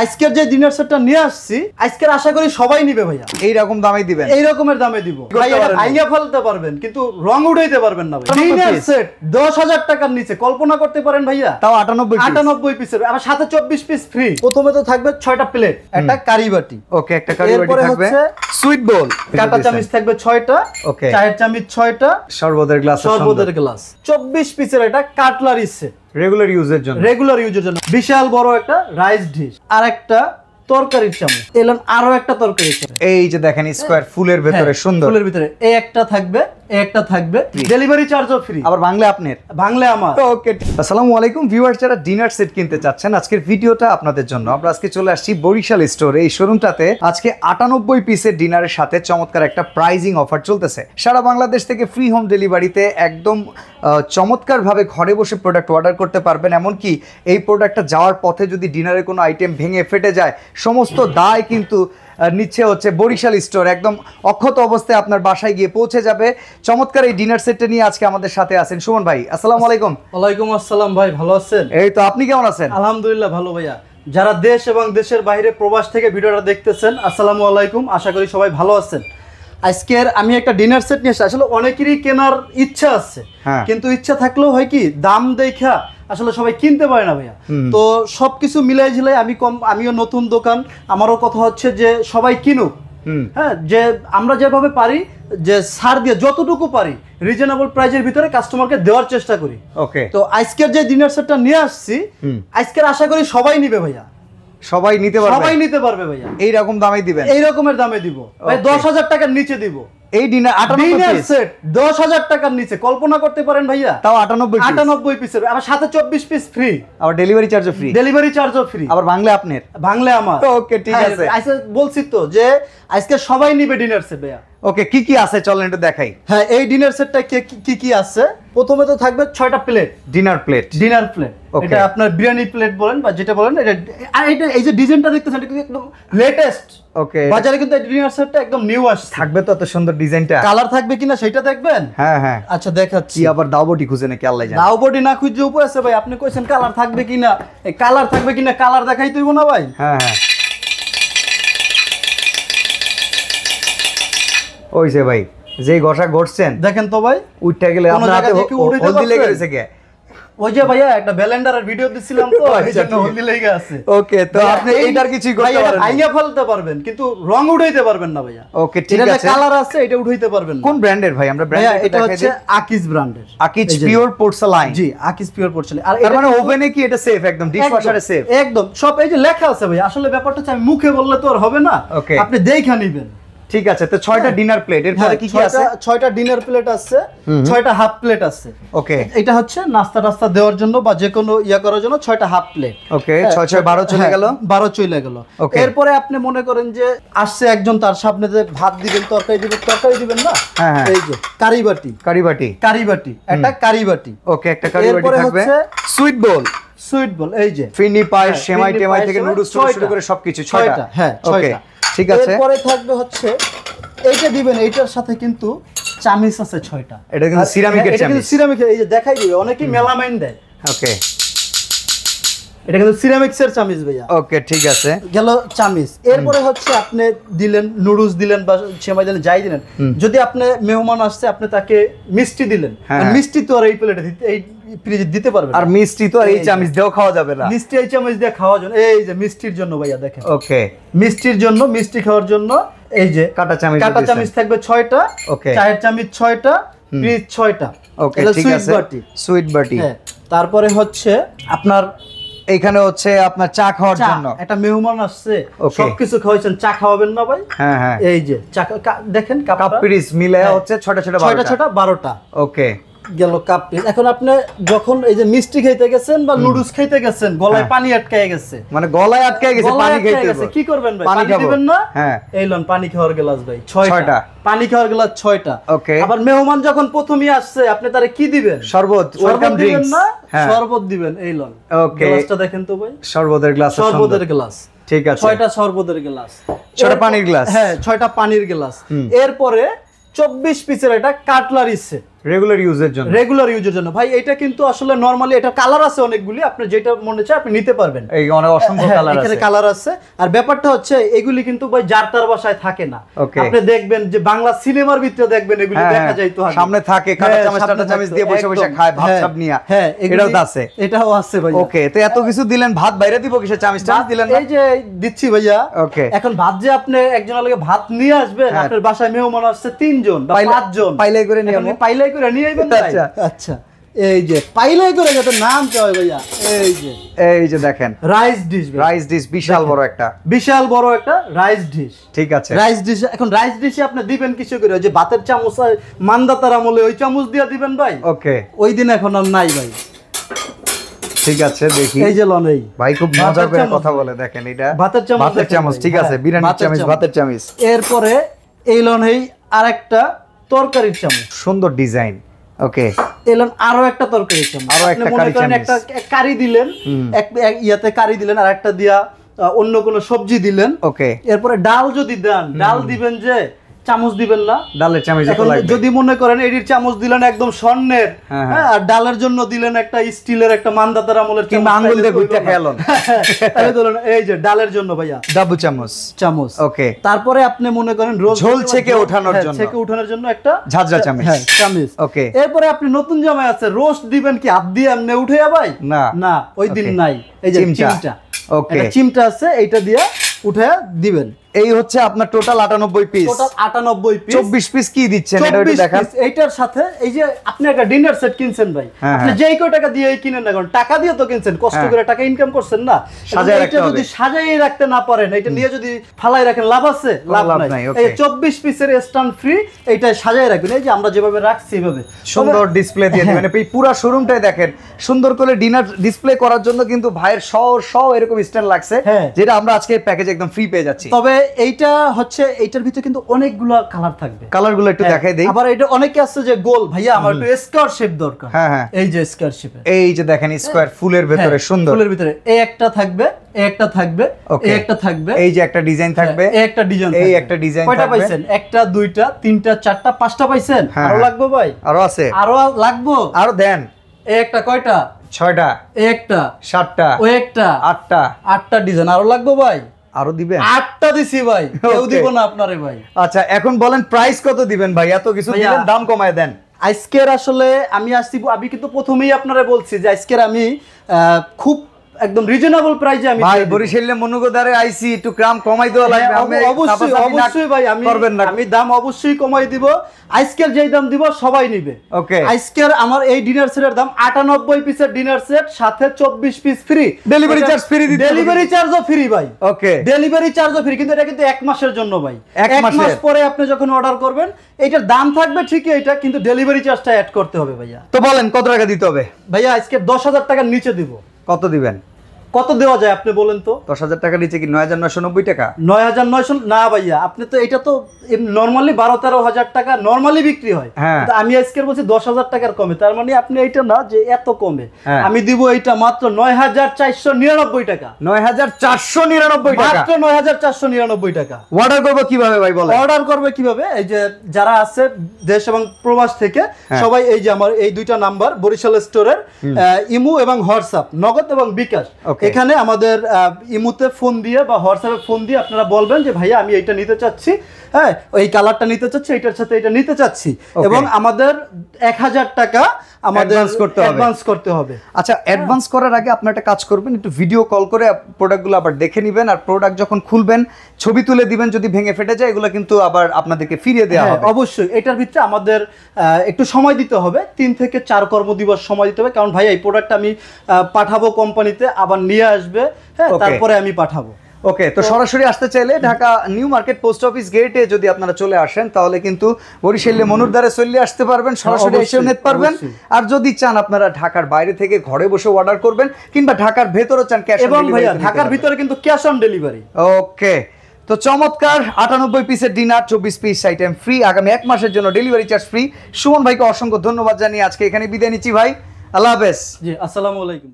আজকের যে ডিনার সেটটা নিয়ে আসছি আজকের আশা করি সবাই নিবে ভাইয়া এইরকম দামে দিবেন রকমের দামে দিব ভাইয়া ফেলতে পারবেন কিন্তু রং উঠাইতে পারবেন না ডিনার সেট দশ হাজার টাকার নিচে কল্পনা করতে পারেন ভাইয়া তাও আটানব্বই 98 পিসের আর সাথে চব্বিশ পিস ফ্রি প্রথমে তো থাকবে ছয়টা প্লেট একটা কারি বাটি ওকে একটা কারি বাটি থাকবে সুইট বল কাটা চামচ থাকবে ছয়টা ওকে চায়ের চামচ ছয়টা শরবতের গ্লাস শরবতের গ্লাস চব্বিশ পিসের এটা কাটলারি সেট রেগুলার ইউজের জন্য রেগুলার ইউজের জন্য বিশাল বড় একটা রাইস ডিশ আর একটা তরকারির চামচ এলাম আরো একটা তরকারি এই যে দেখেন স্কোয়ার ফুলের ভেতরে হ্যাঁ, সুন্দর ফুলের ভিতরে এই একটা থাকবে একটা আজকে আটানব্বই পিসের সাথে চমৎকার একটা প্রাইজিং অফার চলতেছে সারা বাংলাদেশ থেকে ফ্রি হোম একদম ঘরে বসে প্রোডাক্ট অর্ডার করতে পারবেন এমনকি এই প্রোডাক্টটা যাওয়ার পথে যদি ডিনারের কোনো আইটেম ভেঙে ফেটে যায় সমস্ত দায় কিন্তু নিচ্ছে হচ্ছে বরিশাল স্টোর একদম অক্ষত অবস্থায় আপনার বাসায় গিয়ে পৌঁছে যাবে চমৎকার এই ডিনার সেটটা নিয়ে আজকে আমাদের সাথে আছেন সুমন ভাই আসসালাম আলাইকুম ওয়ালাইকুম আসসালাম ভাই ভালো আছেন এই তো আপনি কেমন আছেন আলহামদুলিল্লাহ ভালো ভাইয়া যারা দেশ এবং দেশের বাইরে প্রবাস থেকে ভিডিওটা দেখতেছেন আসসালামু আলাইকুম আশা করি সবাই ভালো আছেন আজকের আমি একটা ডিনার সেট নিয়ে আসলে অনেকেরই কেনার ইচ্ছা আছে হ্যাঁ। কিন্তু ইচ্ছা থাকলেও হয় কি দাম দেখা আসলে সবাই কিনতে পারে না ভাইয়া তো সবকিছু মিলাই ঝিলাই আমি কম আমিও নতুন দোকান আমারও কথা হচ্ছে যে সবাই কিনুক হ্যাঁ যে আমরা যেভাবে পারি যে সার দিয়ে যতটুকু পারি রিজনেবল প্রাইজের ভিতরে কাস্টমারকে দেওয়ার চেষ্টা করি ওকে তো আজকের যে ডিনার সেটটা নিয়ে আসছি আজকের আশা করি সবাই নিবে ভাইয়া সবাই নিতে পারবে সবাই নিতে পারবে ভাইয়া এই রকম দামে দিবেন এই রকমের দামে দিব ভাই 10000 টাকার নিচে দিব এই ডিনার 98 পিস সেট 10000 টাকার নিচে কল্পনা করতে পারেন ভাইয়া তাও 98 পিস 98 পিসের আর সাথে 24 পিস ফ্রি আর ডেলিভারি চার্জও ফ্রি ডেলিভারি চার্জও ফ্রি আর বাংলা আপনার বাংলা আমার ওকে ঠিক হ্যাঁ, আছে আজকে আচ্ছা, বলছি তো যে আজকে সবাই নিবে ডিনার সেট ভাইয়া ওকে কি কি আছে চলেন একটু দেখাই হ্যাঁ এই ডিনার সেটটা কি কি আছে প্রথমে তো থাকবে ছয়টা plate dinner plate dinner plate এটা আপনার বিরিয়ানি প্লেট বলেন বা যেটা বলেন এটা আর এটা এই যে ডিজাইনটা দেখতেছেন এটা একদম লেটেস্ট ওকে বাজারে কিন্তু ডিনার সেটটা একদম নিউ আস থাকবে তো এত সুন্দর ডিজাইনটা কালার থাকবে কিনা সেটা দেখবেন হ্যাঁ হ্যাঁ আচ্ছা দেখাচ্ছি আবার দাওবটি খুঁজে নাকি আল্লাহ জানে দাওবটি না খুঁজে উপরে আছে ভাই আপনি কইছেন কালার থাকবে কিনা এই কালার থাকবে কিনা কালার দেখাই তুই না ভাই হ্যাঁ হ্যাঁ ওইছে ভাই যে ঘষা ঘটছেন দেখেন তো ভাই উঠে গেলে ওই যে ভাইয়া একটা ব্যালেন্ডারের ভিডিও দিছিলাম তো আচ্ছা, হলদি আছে ওকে তো আপনি এইটার কিছু করতে পারবেন আইয়া ফেলতে পারবেন কিন্তু রং উঠাইতে পারবেন না ভাইয়া ওকে ঠিক আছে এটা কালার আছে এটা উঠাইতে পারবেন কোন ব্র্যান্ডের ভাই আমরা ব্র্যান্ড এটা হচ্ছে আকিজ ব্র্যান্ডের আকিজ পিওর পোর্সেলাইন জি আকিজ পিওর পোর্সেলাইন আর মানে ওভেনে কি এটা সেফ একদম সেফ একদম সব এই যে লেখা আছে ভাই আসলে ব্যাপারটা হচ্ছে আমি মুখে বললে তো আর হবে না আপনি দেখে নেবেন ঠিক আছে তো ছয়টা ডিনার হ্যাঁ। প্লেট এরপরে হ্যাঁ, কি কি আছে ছয়টা ডিনার প্লেট আছে ছয়টা হাফ প্লেট আছে ওকে এটা হচ্ছে নাস্তা টাস্তা দেওয়ার জন্য বা যে কোনো ইয়া করার জন্য ছয়টা হাফ প্লেট ওকে ছয় ছয় বারো চলে হ্যাঁ, গেল বারো চলে গেল এরপরে আপনি মনে করেন যে আসছে একজন তার সামনে যে ভাত দিবেন তরকারি দিবেন তরকারি দিবেন না হ্যাঁ এই যে কারি বাটি কারি বাটি কারি বাটি একটা কারি বাটি ওকে একটা কারি বাটি থাকবে সুইট বোল সুইট বল এই যে ফিনি পায় হ্যাঁ, সেমাই টেমাই থেকে নুডলস শুরু করে সবকিছু ছয়টা হ্যাঁ ওকে ঠিক আছে এরপরে থাকবে হচ্ছে এইটা দিবেন এইটার সাথে কিন্তু চামিচ আছে ছয়টা এটা কিন্তু সিরামিকের চামিচ এটা কিন্তু সিরামিকের এই যে দেখাই দিবে অনেকেই মেলামাইন দেয় ওকে এটা কিন্তু সিরামিক্সের চামিজ ভাইয়া ওকে ঠিক আছে গেল চামিজ এরপরে হচ্ছে আপনি দিলেন নুডলস দিলেন বা সেমাই দিলেন যাই দিলেন যদি আপনি মেহমান আসছে আপনি তাকে মিষ্টি দিলেন হ্যাঁ, হ্যাঁ। মিষ্টি তো আর এই প্লেটে দিতে এই ফ্রিজে দিতে পারবেন আর মিষ্টি তো আর এই চামিজ দিয়েও খাওয়া যাবে না মিষ্টি এই চামিজ দিয়ে খাওয়া জন্য এই যে মিষ্টির জন্য ভাইয়া দেখেন ওকে মিষ্টির জন্য মিষ্টি খাওয়ার জন্য এই যে কাটা চামিজ কাটা চামিজ থাকবে ছয়টা ওকে চায়ের চামিজ ছয়টা ফ্রিজ ছয়টা ওকে ঠিক আছে সুইট বাটি সুইট বাটি হ্যাঁ, তারপরে হচ্ছে আপনার এখানে হচ্ছে আপনার চা খাওয়ার জন্য একটা মেহমান আসছে সবকিছু খাওয়াইছেন চা খাওয়াবেন না ভাই হ্যাঁ হ্যাঁ এই যে চা দেখেন কাপ পিরিস মিলে হ্যাঁ। হচ্ছে ছটা ছটা ছোট ছটা বারোটা ওকে গেল কাপ এখন আপনি যখন এই যে মিষ্টি খেতে গেছেন বা নুডলস খেতে গেছেন গলায় হ্যাঁ। পানি গেছে মানে গলায় গেছে পানি খেতে গেছে কি করবেন ভাই পানি দিবেন না হ্যাঁ এই লন পানি খাওয়ার গ্লাস ভাই 6টা পানি খাওয়ার গ্লাস 6টা ওকে আবার মেহমান যখন আসছে আপনি তারে কি দিবেন শরবত ওয়েলকাম হ্যাঁ। ড্রিঙ্কস শরবত দিবেন এই লন ওকে গ্লাসটা দেখেন তো ভাই শরবতের গ্লাস শরবতের গ্লাস ঠিক আছে 6টা শরবতের গ্লাস 6টা পানির গ্লাস হ্যাঁ 6টা পানির গ্লাস এরপরে 24 পিসের এটা কাটলারি সেট রেগুলার ইউজের জন্য রেগুলার ইউজের জন্য ভাই এটা কিন্তু আসলে নরমালি এটা কালার আছে অনেকগুলি যেটা মনে আপনি নিতে পারবেন এই অনেক অসংখ্য কালার আছে কালার আছে আর ব্যাপারটা হচ্ছে এগুলি কিন্তু ভাই জারতার বাসায় থাকে না আপনি দেখবেন যে বাংলা সিনেমার ভিতরে দেখবেন এগুলি হ্যাঁ, দেখা যায় হ্যাঁ। তো সামনে থাকে হ্যাঁ, চামচ টাটা চামচ দিয়ে বসে বসে খায় ভাত নিয়া হ্যাঁ এটাও আছে এটাও আছে ভাই ওকে তো এত কিছু দিলেন ভাত বাইরে দিব কিসে চামচ টামচ দিলেন এই যে দিচ্ছি ভাইয়া ওকে এখন ভাত যে আপনি একজন লাগে ভাত নিয়ে আসবেন আপনার বাসায় মেহমান আসছে তিনজন বা পাঁচজন পাইলাই করে নিয়ে পাইলাই আচ্ছা, আচ্ছা। মান্দাতার আমলে ওই চামচ দিয়ে দিবেন ভাই ওকে ওই দিন এখন আর নাই ভাই ঠিক আছে দেখি এই যে লনেই ভাই খুব মজা করে কথা বলে দেখেন এটা ভাতের চামচ ভাতের চামচ ঠিক আছে হ্যাঁ, বিরিয়ানির চামচ ভাতের চামচ এরপরে এই লনেই আরেকটা তরকারির চামচ সুন্দর ডিজাইন ওকে এলেন আরো একটা তরকারি চামচ আরো একটা কারি চামচ একটা কারি দিলেন এক ইয়াতে কারি দিলেন আর একটা দিয়া অন্য কোনো সবজি দিলেন ওকে এরপরে ডাল যদি দেন ডাল দিবেন যে চামচ দিবেন না ডালের চামচ যদি মনে করেন এটির চামচ দিলেন একদম স্বর্ণের হ্যাঁ, হ্যাঁ। হ্যাঁ, আর ডালের জন্য দিলেন একটা স্টিলের একটা মান্দাতার আমলের কিংবা এই যে ডালের জন্য ভাইয়া ডাবল চামচ চামচ ওকে তারপরে আপনি মনে করেন রোজ ঝোল ছেকে ওঠানোর জন্য ছেকে ওঠানোর জন্য একটা ঝাঁঝরা চামচ চামচ ওকে এরপরে আপনি নতুন জামাই আছে রোস্ট দিবেন কি আপ দিয়ে আপনি উঠে ভাই না না ওই দিন নাই এই যে চিমটা ওকে চিমটা আছে এইটা দিয়ে উঠে দিবেন এই হচ্ছে আপনার টোটাল আটানব্বই পিস আটানব্বই পিস চব্বিশ পিস কি দিচ্ছেন এইটার সাথে এই যে আপনি একটা ডিনার সেট কিনছেন ভাই হ্যাঁ, হ্যাঁ। যে কেউ টাকা দিয়ে কিনেন না কারণ টাকা দিয়ে তো কিনছেন কষ্ট হ্যাঁ। করে টাকা ইনকাম করছেন না সাজায় যদি সাজাই রাখতে না পারেন এটা নিয়ে যদি ফালাই রাখেন লাভ আছে লাভ নাই এই চব্বিশ পিসের স্ট্যান্ড ফ্রি এটা সাজাই রাখবেন এই যে আমরা যেভাবে রাখছি এভাবে সুন্দর ডিসপ্লে দিয়ে মানে এই পুরো শোরুমটাই দেখেন সুন্দর করে ডিনার ডিসপ্লে করার জন্য কিন্তু ভাইয়ের শ শ এরকম স্ট্যান্ড লাগছে যেটা আমরা আজকে প্যাকেজ একদম ফ্রি পেয়ে যাচ্ছি তবে এইটা হচ্ছে এইটার ভিতরে কিন্তু অনেকগুলো কালার থাকবে কালারগুলো একটু হ্যাঁ, দেখাই দেই আবার এটা অনেকে আছে যে গোল ভাইয়া আমার একটু স্কোয়ার শেপ দরকার হ্যাঁ হ্যাঁ এই যে স্কোয়ার শেপ এই যে দেখেন স্কোয়ার ফুলের হ্যাঁ, ভিতরে সুন্দর ফুলের ভিতরে এই একটা থাকবে এই একটা থাকবে এই একটা থাকবে এই যে একটা ডিজাইন হ্যাঁ, থাকবে এই একটা ডিজাইন এই একটা ডিজাইন কয়টা পাইছেন একটা দুইটা তিনটা চারটা পাঁচটা পাইছেন আরো লাগবে ভাই আরো আছে আরো লাগবে আরো দেন এই একটা কয়টা ছয়টা একটা সাতটা ও একটা আটটা আটটা ডিজাইন আরো লাগবে ভাই আরো দিবেন আটটা দিছি ভাই কেউ দিব না আপনারে ভাই আচ্ছা এখন বলেন প্রাইস কত দিবেন ভাই এত কিছু দিবেন দাম কমায় দেন আজকের আসলে আমি আসছি আমি কিন্তু প্রথমেই আপনারা বলছি যে আজকের আমি খুব একদম রিজনেবল প্রাইসে আমি ভাই বরিশালে মনুগদারে আইসি একটু গ্রাম কমাই দেওয়া লাগবে হ্যাঁ, আমি অবশ্যই অবশ্যই ভাই আমি করবেন না আমি দাম অবশ্যই কমাই দিব আইসকেল যেই দাম দিব সবাই নেবে ওকে আইসকেল আমার এই ডিনার সেটের দাম 98 পিসের ডিনার সেট সাথে 24 piece free delivery charge free দিতে ডেলিভারি চার্জও ফ্রি ভাই ওকে ডেলিভারি চার্জও ফ্রি কিন্তু এটা কিন্তু এক মাসের জন্য ভাই এক মাস পরে আপনি যখন অর্ডার করবেন এটার দাম থাকবে ঠিকই এটা কিন্তু ডেলিভারি চার্জটা অ্যাড করতে হবে ভাইয়া তো বলেন কত টাকা দিতে হবে ভাইয়া আজকে 10000 টাকার নিচে দিব কত দিবেন কত দেওয়া যায় আপনি বলেন তো দশ হাজার টাকা নিচে কি নয় হাজার টাকা নয় হাজার নয়শো না ভাইয়া আপনি তো এটা তো নর্মালি বারো তেরো হাজার টাকা নর্মালি বিক্রি হয় হ্যাঁ আমি আজকে বলছি দশ হাজার টাকার কমে তার মানে আপনি এটা না যে এত কমে হ্যাঁ। আমি দিব এটা মাত্র নয় হাজার চারশো নিরানব্বই টাকা নয় হাজার চারশো নিরানব্বই মাত্র নয় হাজার চারশো নিরানব্বই টাকা অর্ডার করবো কিভাবে ভাই বলো অর্ডার করবে কিভাবে এই যে যারা আছে দেশ এবং প্রবাস থেকে হ্যাঁ। সবাই এই যে আমার এই দুইটা নাম্বার বরিশাল স্টোরের ইমু এবং হোয়াটসঅ্যাপ নগদ এবং বিকাশ এখানে আমাদের ইমুতে ফোন দিয়ে বা হোয়াটসঅ্যাপে ফোন দিয়ে আপনারা বলবেন যে ভাইয়া আমি এইটা নিতে চাচ্ছি হ্যাঁ এই কালারটা নিতে চাচ্ছি এইটার সাথে এটা নিতে চাচ্ছি এবং আমাদের এক হাজার টাকা আমাদের করতে অ্যাডভান্স করতে হবে আচ্ছা অ্যাডভান্স করার আগে আপনার একটা কাজ করবেন একটু ভিডিও কল করে প্রোডাক্টগুলো আবার দেখে নেবেন আর প্রোডাক্ট যখন খুলবেন ছবি তুলে দিবেন যদি ভেঙে ফেটে যায় এগুলো কিন্তু আবার আপনাদেরকে ফিরিয়ে দেওয়া হ্যাঁ, হবে অবশ্যই এটার ভিতরে আমাদের একটু সময় দিতে হবে তিন থেকে চার কর্মদিবস সময় দিতে হবে কারণ ভাই এই প্রোডাক্ট আমি পাঠাবো কোম্পানিতে আবার নিয়ে নিয়ে আসবে হ্যাঁ তারপরে আমি পাঠাবো ওকে তো সরাসরি আসতে চাইলে Dhaka new market post office গেটে যদি আপনারা চলে আসেন তাহলে কিন্তু বরিশালে মনুরদারে চললে আসতে পারবেন হ্যাঁ, সরাসরি এসেও নিতে পারবেন আর যদি চান আপনারা ঢাকার বাইরে থেকে ঘরে বসে অর্ডার করবেন কিংবা ঢাকার ভেতরে চান ক্যাশ এবং ভাইয়া ঢাকার ভিতরে কিন্তু ক্যাশ অন ডেলিভারি ওকে তো চমৎকার আটানব্বই পিসের ডিনার চব্বিশ পিস আইটেম ফ্রি আগামী এক মাসের জন্য ডেলিভারি চার্জ ফ্রি সুমন ভাইকে অসংখ্য ধন্যবাদ জানিয়ে আজকে এখানে বিদায় নিচ্ছি ভাই আল্লাহ হাফেজ জি আসসালামু আলাইকুম